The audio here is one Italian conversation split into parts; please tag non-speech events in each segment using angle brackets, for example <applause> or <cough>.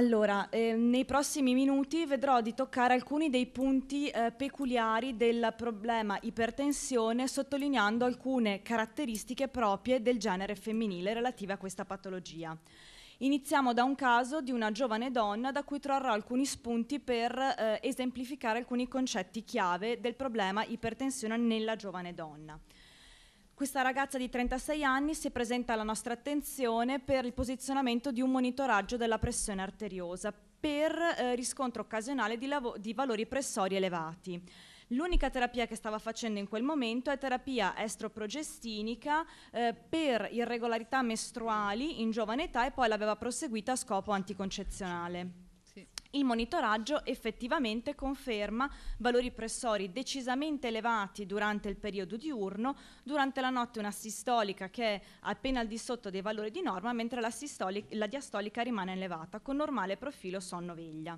Allora, eh, nei prossimi minuti vedrò di toccare alcuni dei punti eh, peculiari del problema ipertensione, sottolineando alcune caratteristiche proprie del genere femminile relative a questa patologia. Iniziamo da un caso di una giovane donna da cui trarrò alcuni spunti per eh, esemplificare alcuni concetti chiave del problema ipertensione nella giovane donna. Questa ragazza di 36 anni si presenta alla nostra attenzione per il posizionamento di un monitoraggio della pressione arteriosa per eh, riscontro occasionale di, di valori pressori elevati. L'unica terapia che stava facendo in quel momento è terapia estroprogestinica eh, per irregolarità mestruali in giovane età e poi l'aveva proseguita a scopo anticoncezionale. Il monitoraggio effettivamente conferma valori pressori decisamente elevati durante il periodo diurno, durante la notte una sistolica che è appena al di sotto dei valori di norma, mentre la, la diastolica rimane elevata, con normale profilo sonno-veglia.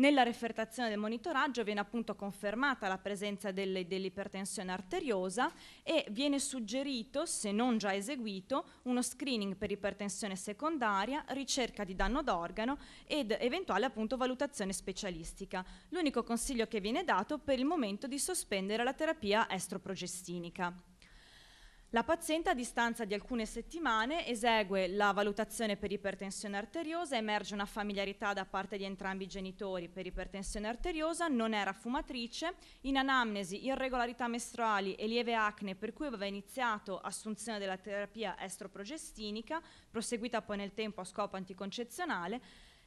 Nella refertazione del monitoraggio viene appunto confermata la presenza dell'ipertensione arteriosa e viene suggerito, se non già eseguito, uno screening per ipertensione secondaria, ricerca di danno d'organo ed eventuale appunto valutazione specialistica. L'unico consiglio che viene dato per il momento di sospendere la terapia estroprogestinica. La paziente a distanza di alcune settimane esegue la valutazione per ipertensione arteriosa, emerge una familiarità da parte di entrambi i genitori per ipertensione arteriosa, non era fumatrice, in anamnesi irregolarità mestruali e lieve acne per cui aveva iniziato assunzione della terapia estroprogestinica, proseguita poi nel tempo a scopo anticoncezionale,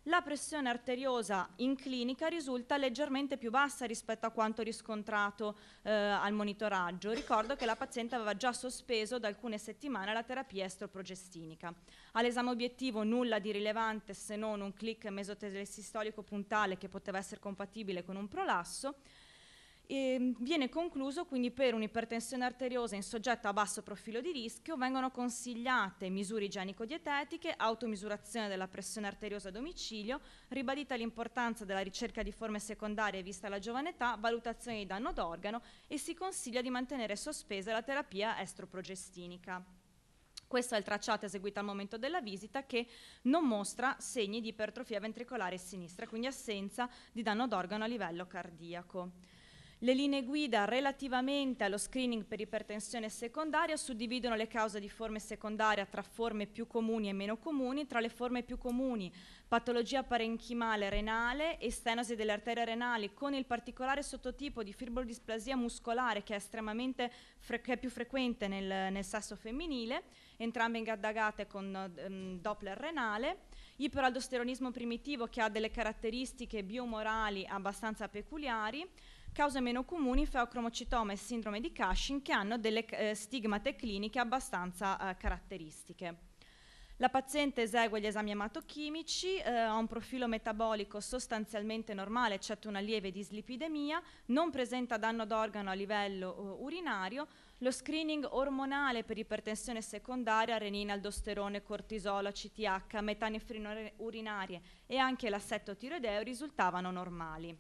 la pressione arteriosa in clinica risulta leggermente più bassa rispetto a quanto riscontrato eh, al monitoraggio. Ricordo che la paziente aveva già sospeso da alcune settimane la terapia estroprogestinica. All'esame obiettivo nulla di rilevante se non un click mesotelesistolico puntale che poteva essere compatibile con un prolasso, e viene concluso quindi per un'ipertensione arteriosa in soggetto a basso profilo di rischio vengono consigliate misure igienico-dietetiche, automisurazione della pressione arteriosa a domicilio, ribadita l'importanza della ricerca di forme secondarie vista la giovane età, valutazione di danno d'organo e si consiglia di mantenere sospesa la terapia estroprogestinica. Questo è il tracciato eseguito al momento della visita che non mostra segni di ipertrofia ventricolare sinistra, quindi assenza di danno d'organo a livello cardiaco. Le linee guida relativamente allo screening per ipertensione secondaria suddividono le cause di forme secondaria tra forme più comuni e meno comuni, tra le forme più comuni patologia parenchimale renale e stenosi delle arterie renali con il particolare sottotipo di fibrodisplasia muscolare che è estremamente che è più frequente nel, nel sesso femminile, entrambe ingaddagate con um, Doppler renale, iperaldosteronismo primitivo che ha delle caratteristiche biomorali abbastanza peculiari, cause meno comuni feocromocitoma e sindrome di Cushing che hanno delle eh, stigmate cliniche abbastanza eh, caratteristiche. La paziente esegue gli esami ematochimici, eh, ha un profilo metabolico sostanzialmente normale, eccetto una lieve dislipidemia, non presenta danno d'organo a livello uh, urinario, lo screening ormonale per ipertensione secondaria, renina, aldosterone, cortisolo, CTH, metanefrine urinarie e anche l'assetto tiroideo risultavano normali.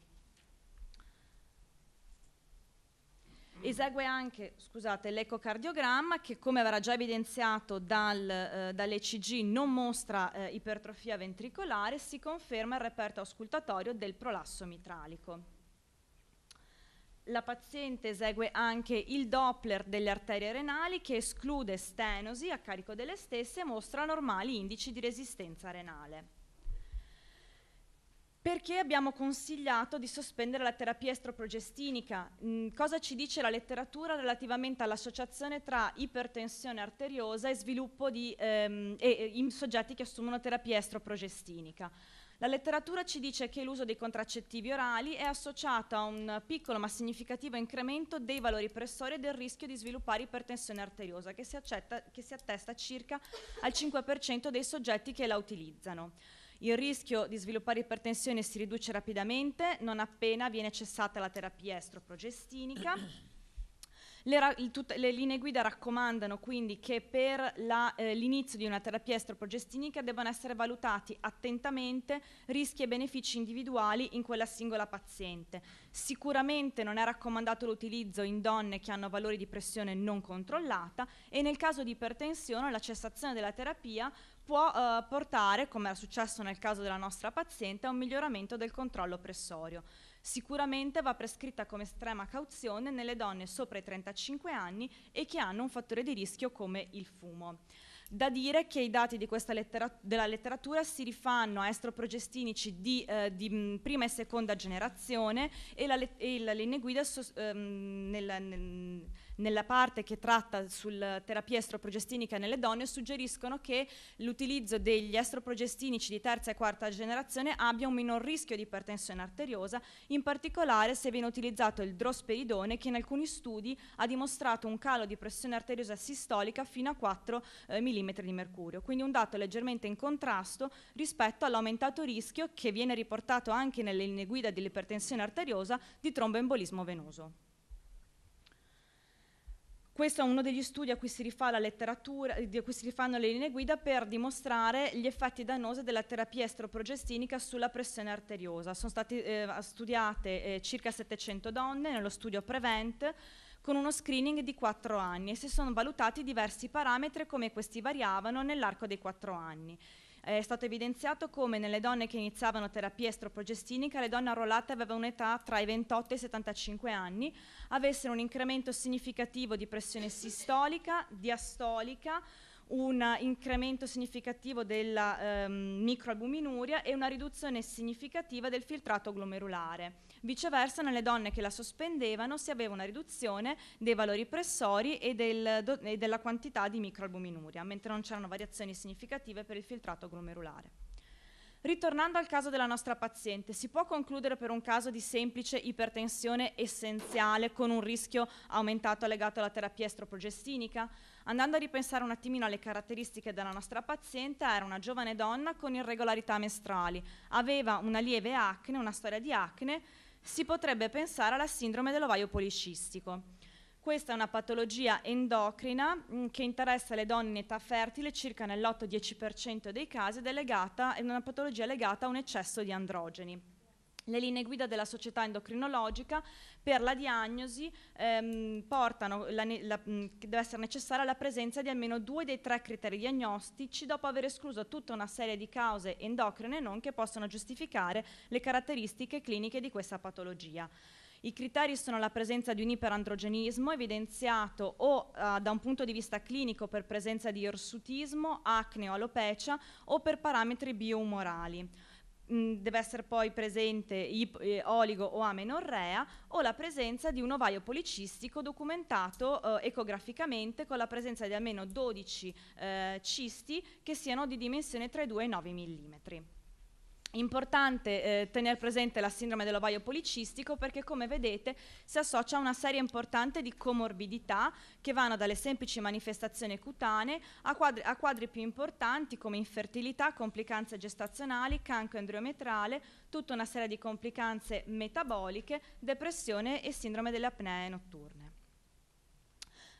Esegue anche scusate, l'ecocardiogramma che come avrà già evidenziato dal, eh, dall'ECG non mostra eh, ipertrofia ventricolare, si conferma il reperto auscultatorio del prolasso mitralico. La paziente esegue anche il Doppler delle arterie renali che esclude stenosi a carico delle stesse e mostra normali indici di resistenza renale perché abbiamo consigliato di sospendere la terapia estroprogestinica. Mm, cosa ci dice la letteratura relativamente all'associazione tra ipertensione arteriosa e sviluppo di, ehm, e, in soggetti che assumono terapia estroprogestinica? La letteratura ci dice che l'uso dei contraccettivi orali è associato a un piccolo ma significativo incremento dei valori pressori e del rischio di sviluppare ipertensione arteriosa, che si, accetta, che si attesta circa al 5% dei soggetti che la utilizzano. Il rischio di sviluppare ipertensione si riduce rapidamente non appena viene cessata la terapia estroprogestinica. <clears throat> Le, il, tut, le linee guida raccomandano quindi che per eh, l'inizio eh, di una terapia estroprogestinica debbano essere valutati attentamente rischi e benefici individuali in quella singola paziente. Sicuramente non è raccomandato l'utilizzo in donne che hanno valori di pressione non controllata e nel caso di ipertensione la cessazione della terapia può eh, portare, come era successo nel caso della nostra paziente, a un miglioramento del controllo pressorio. Sicuramente va prescritta come estrema cauzione nelle donne sopra i 35 anni e che hanno un fattore di rischio come il fumo. Da dire che i dati letteratura, della letteratura si rifanno a estroprogestinici di, eh, di mm, prima e seconda generazione e, la, e la linea guida so, ehm, nel, nel nella parte che tratta sulla terapia estroprogestinica nelle donne suggeriscono che l'utilizzo degli estroprogestinici di terza e quarta generazione abbia un minor rischio di ipertensione arteriosa, in particolare se viene utilizzato il drosperidone che in alcuni studi ha dimostrato un calo di pressione arteriosa sistolica fino a 4 eh, mm di mercurio, quindi un dato leggermente in contrasto rispetto all'aumentato rischio che viene riportato anche nelle linee guida dell'ipertensione arteriosa di tromboembolismo venoso. Questo è uno degli studi a cui si rifà la letteratura, a cui si rifanno le linee guida per dimostrare gli effetti dannosi della terapia estroprogestinica sulla pressione arteriosa. Sono state eh, studiate eh, circa 700 donne nello studio Prevent con uno screening di 4 anni e si sono valutati diversi parametri come questi variavano nell'arco dei 4 anni. È stato evidenziato come nelle donne che iniziavano terapia estroprogestinica le donne arruolate avevano un'età tra i 28 e i 75 anni, avessero un incremento significativo di pressione sistolica, diastolica, un incremento significativo della ehm, microalbuminuria e una riduzione significativa del filtrato glomerulare. Viceversa nelle donne che la sospendevano si aveva una riduzione dei valori pressori e, del, e della quantità di microalbuminuria, mentre non c'erano variazioni significative per il filtrato glomerulare. Ritornando al caso della nostra paziente, si può concludere per un caso di semplice ipertensione essenziale con un rischio aumentato legato alla terapia estroprogestinica? Andando a ripensare un attimino alle caratteristiche della nostra paziente, era una giovane donna con irregolarità mestrali, aveva una lieve acne, una storia di acne, si potrebbe pensare alla sindrome dell'ovaio policistico. Questa è una patologia endocrina mm, che interessa le donne in età fertile circa nell'8-10% dei casi ed è legata, è una patologia legata a un eccesso di androgeni. Le linee guida della società endocrinologica per la diagnosi ehm, portano, la, la, deve essere necessaria la presenza di almeno due dei tre criteri diagnostici dopo aver escluso tutta una serie di cause endocrine non che possano giustificare le caratteristiche cliniche di questa patologia. I criteri sono la presenza di un iperandrogenismo evidenziato o eh, da un punto di vista clinico per presenza di irsutismo, acne o alopecia o per parametri bioumorali deve essere poi presente ip- eh, oligo o amenorrea o la presenza di un ovaio policistico documentato eh, ecograficamente con la presenza di almeno 12 eh, cisti che siano di dimensione tra i 2 e i 9 mm importante eh, tenere presente la sindrome dell'ovaio policistico perché come vedete si associa a una serie importante di comorbidità che vanno dalle semplici manifestazioni cutanee a quadri, a quadri più importanti come infertilità, complicanze gestazionali, cancro endometriale, tutta una serie di complicanze metaboliche, depressione e sindrome delle apnee notturne.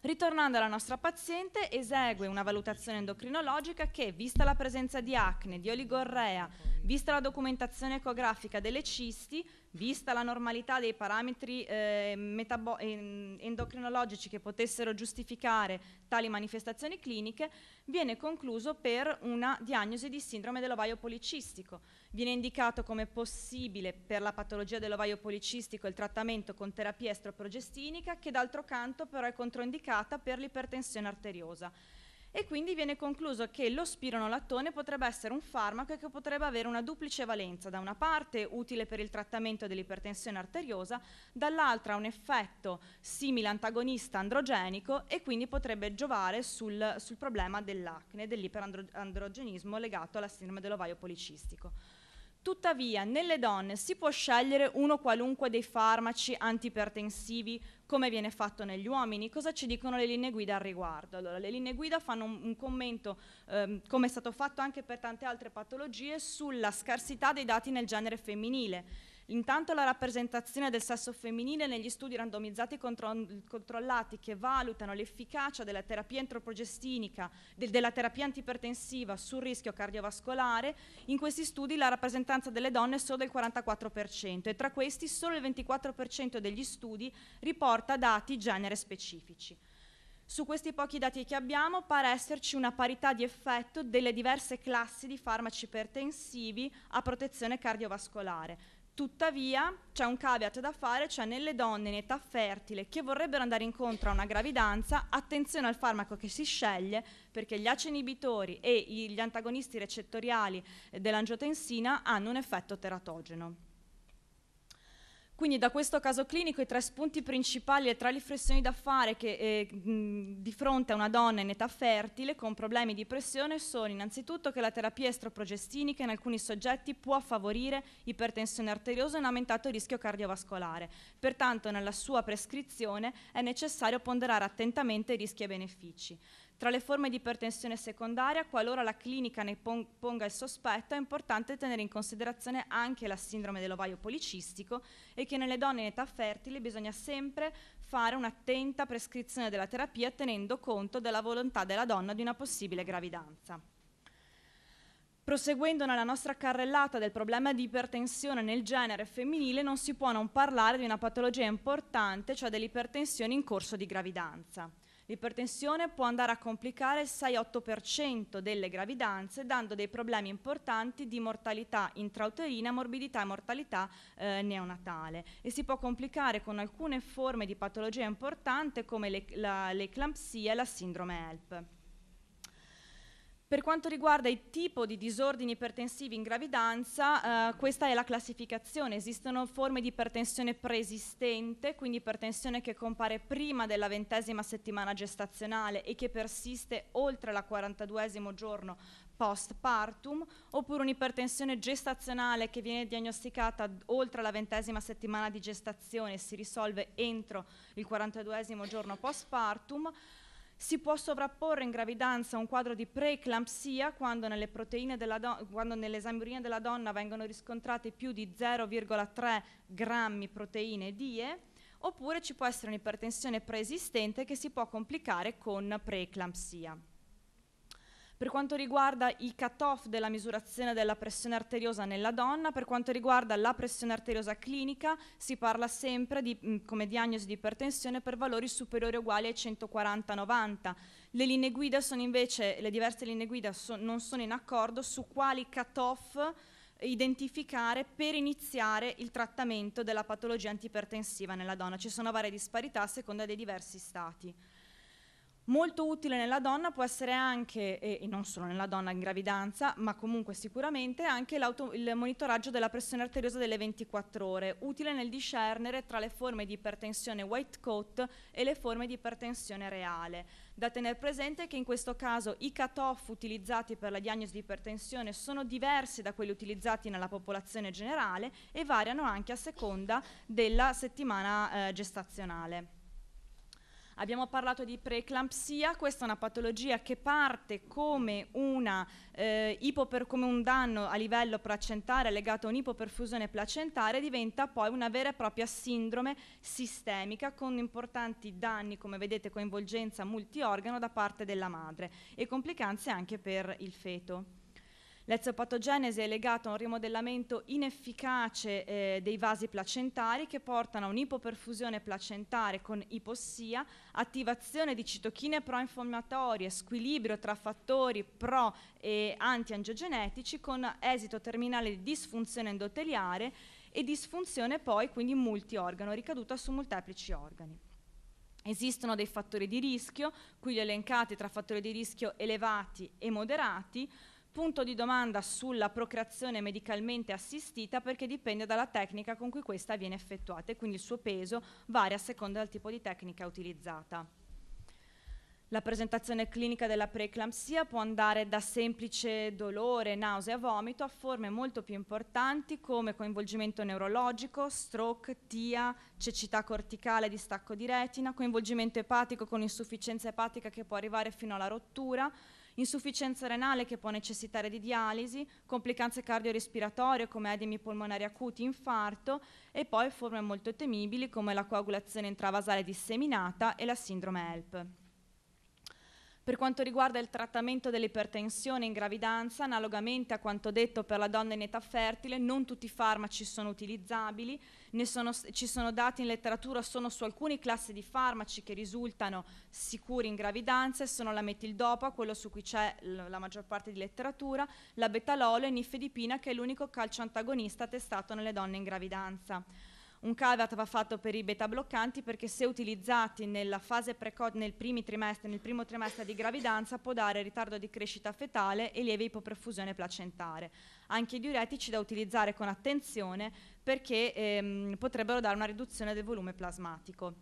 Ritornando alla nostra paziente, esegue una valutazione endocrinologica che, vista la presenza di acne, di oligorrea, Vista la documentazione ecografica delle cisti, vista la normalità dei parametri eh, endocrinologici che potessero giustificare tali manifestazioni cliniche, viene concluso per una diagnosi di sindrome dell'ovaio policistico. Viene indicato come possibile per la patologia dell'ovaio policistico il trattamento con terapia estroprogestinica che d'altro canto però è controindicata per l'ipertensione arteriosa e quindi viene concluso che lo spironolattone potrebbe essere un farmaco che potrebbe avere una duplice valenza, da una parte utile per il trattamento dell'ipertensione arteriosa, dall'altra un effetto simile antagonista androgenico e quindi potrebbe giovare sul, sul problema dell'acne, dell'iperandrogenismo legato alla sindrome dell'ovaio policistico. Tuttavia, nelle donne si può scegliere uno qualunque dei farmaci antipertensivi come viene fatto negli uomini, cosa ci dicono le linee guida al riguardo. Allora, le linee guida fanno un, un commento, ehm, come è stato fatto anche per tante altre patologie, sulla scarsità dei dati nel genere femminile Intanto la rappresentazione del sesso femminile negli studi randomizzati contro- controllati che valutano l'efficacia della terapia entroprogestinica, de- della terapia antipertensiva sul rischio cardiovascolare, in questi studi la rappresentanza delle donne è solo del 44% e tra questi solo il 24% degli studi riporta dati genere specifici. Su questi pochi dati che abbiamo pare esserci una parità di effetto delle diverse classi di farmaci ipertensivi a protezione cardiovascolare. Tuttavia c'è un caveat da fare, cioè nelle donne in età fertile che vorrebbero andare incontro a una gravidanza, attenzione al farmaco che si sceglie perché gli ACE inibitori e gli antagonisti recettoriali dell'angiotensina hanno un effetto teratogeno. Quindi da questo caso clinico i tre spunti principali, le tre riflessioni da fare che, eh, di fronte a una donna in età fertile con problemi di pressione sono innanzitutto che la terapia estroprogestinica in alcuni soggetti può favorire ipertensione arteriosa e un aumentato rischio cardiovascolare. Pertanto nella sua prescrizione è necessario ponderare attentamente i rischi e benefici. Tra le forme di ipertensione secondaria, qualora la clinica ne ponga il sospetto, è importante tenere in considerazione anche la sindrome dell'ovaio policistico e che nelle donne in età fertile bisogna sempre fare un'attenta prescrizione della terapia tenendo conto della volontà della donna di una possibile gravidanza. Proseguendo nella nostra carrellata del problema di ipertensione nel genere femminile, non si può non parlare di una patologia importante, cioè dell'ipertensione in corso di gravidanza. L'ipertensione può andare a complicare il 6-8% delle gravidanze, dando dei problemi importanti di mortalità intrauterina, morbidità e mortalità eh, neonatale. E si può complicare con alcune forme di patologia importante come l'eclampsia le e la sindrome HELP. Per quanto riguarda il tipo di disordini ipertensivi in gravidanza, eh, questa è la classificazione. Esistono forme di ipertensione preesistente, quindi ipertensione che compare prima della ventesima settimana gestazionale e che persiste oltre la 42 esimo giorno postpartum, oppure un'ipertensione gestazionale che viene diagnosticata oltre la ventesima settimana di gestazione e si risolve entro il 42 esimo giorno postpartum si può sovrapporre in gravidanza un quadro di preeclampsia quando nelle, proteine quando nelle esamurine della donna vengono riscontrate più di 0,3 grammi proteine die, oppure ci può essere un'ipertensione preesistente che si può complicare con preeclampsia per quanto riguarda i cut-off della misurazione della pressione arteriosa nella donna, per quanto riguarda la pressione arteriosa clinica si parla sempre di, come diagnosi di ipertensione per valori superiori o uguali ai 140-90. Le linee guida sono invece, le diverse linee guida so, non sono in accordo su quali cut-off identificare per iniziare il trattamento della patologia antipertensiva nella donna. Ci sono varie disparità a seconda dei diversi stati. Molto utile nella donna può essere anche, e non solo nella donna in gravidanza, ma comunque sicuramente anche il monitoraggio della pressione arteriosa delle 24 ore, utile nel discernere tra le forme di ipertensione white coat e le forme di ipertensione reale. Da tenere presente che in questo caso i cut-off utilizzati per la diagnosi di ipertensione sono diversi da quelli utilizzati nella popolazione generale e variano anche a seconda della settimana eh, gestazionale. Abbiamo parlato di preeclampsia, questa è una patologia che parte come, una, eh, ipoper, come un danno a livello placentare legato a un'ipoperfusione placentare e diventa poi una vera e propria sindrome sistemica con importanti danni, come vedete, coinvolgenza multiorgano da parte della madre e complicanze anche per il feto. L'ezopatogenesi è legata a un rimodellamento inefficace eh, dei vasi placentari che portano a un'ipoperfusione placentare con ipossia, attivazione di citochine pro proinfiammatorie, squilibrio tra fattori pro e anti-angiogenetici con esito terminale di disfunzione endoteliare e disfunzione poi quindi multiorgano, ricaduta su molteplici organi. Esistono dei fattori di rischio, qui li elencati tra fattori di rischio elevati e moderati, punto di domanda sulla procreazione medicalmente assistita perché dipende dalla tecnica con cui questa viene effettuata e quindi il suo peso varia a seconda del tipo di tecnica utilizzata. La presentazione clinica della preeclampsia può andare da semplice dolore, nausea, vomito a forme molto più importanti come coinvolgimento neurologico, stroke, TIA, cecità corticale, distacco di retina, coinvolgimento epatico con insufficienza epatica che può arrivare fino alla rottura, insufficienza renale che può necessitare di dialisi, complicanze cardiorespiratorie come edemi polmonari acuti, infarto e poi forme molto temibili come la coagulazione intravasale disseminata e la sindrome HELP. Per quanto riguarda il trattamento dell'ipertensione in gravidanza, analogamente a quanto detto per la donna in età fertile, non tutti i farmaci sono utilizzabili, sono, ci sono dati in letteratura solo su alcune classi di farmaci che risultano sicuri in gravidanza, sono la metildopa, quello su cui c'è la maggior parte di letteratura, la betalolo e nifedipina che è l'unico calcio antagonista testato nelle donne in gravidanza. Un caveat va fatto per i beta bloccanti perché se utilizzati nella fase precoce, nel, nel, primo trimestre di gravidanza, può dare ritardo di crescita fetale e lieve ipoperfusione placentare. Anche i diuretici da utilizzare con attenzione perché ehm, potrebbero dare una riduzione del volume plasmatico.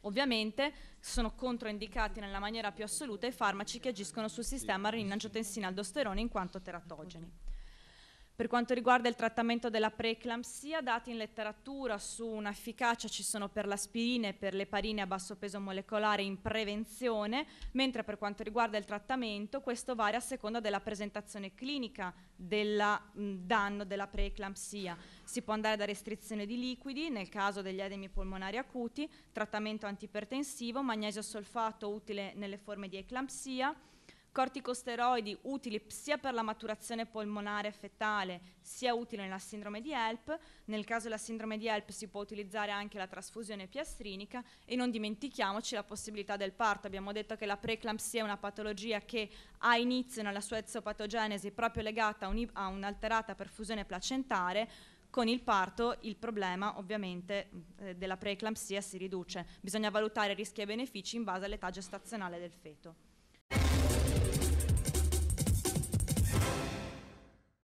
Ovviamente sono controindicati nella maniera più assoluta i farmaci che agiscono sul sistema renina aldosterone in quanto teratogeni. Per quanto riguarda il trattamento della preeclampsia, dati in letteratura su una efficacia ci sono per l'aspirina e per le parine a basso peso molecolare in prevenzione, mentre per quanto riguarda il trattamento questo varia a seconda della presentazione clinica del danno della preeclampsia. Si può andare da restrizione di liquidi nel caso degli edemi polmonari acuti, trattamento antipertensivo, magnesio solfato utile nelle forme di eclampsia, corticosteroidi utili sia per la maturazione polmonare fetale, sia utili nella sindrome di HELP. Nel caso della sindrome di HELP si può utilizzare anche la trasfusione piastrinica e non dimentichiamoci la possibilità del parto. Abbiamo detto che la preeclampsia è una patologia che ha inizio nella sua ezopatogenesi proprio legata a, un, a un'alterata perfusione placentare con il parto il problema ovviamente eh, della preeclampsia si riduce. Bisogna valutare rischi e benefici in base all'età gestazionale del feto.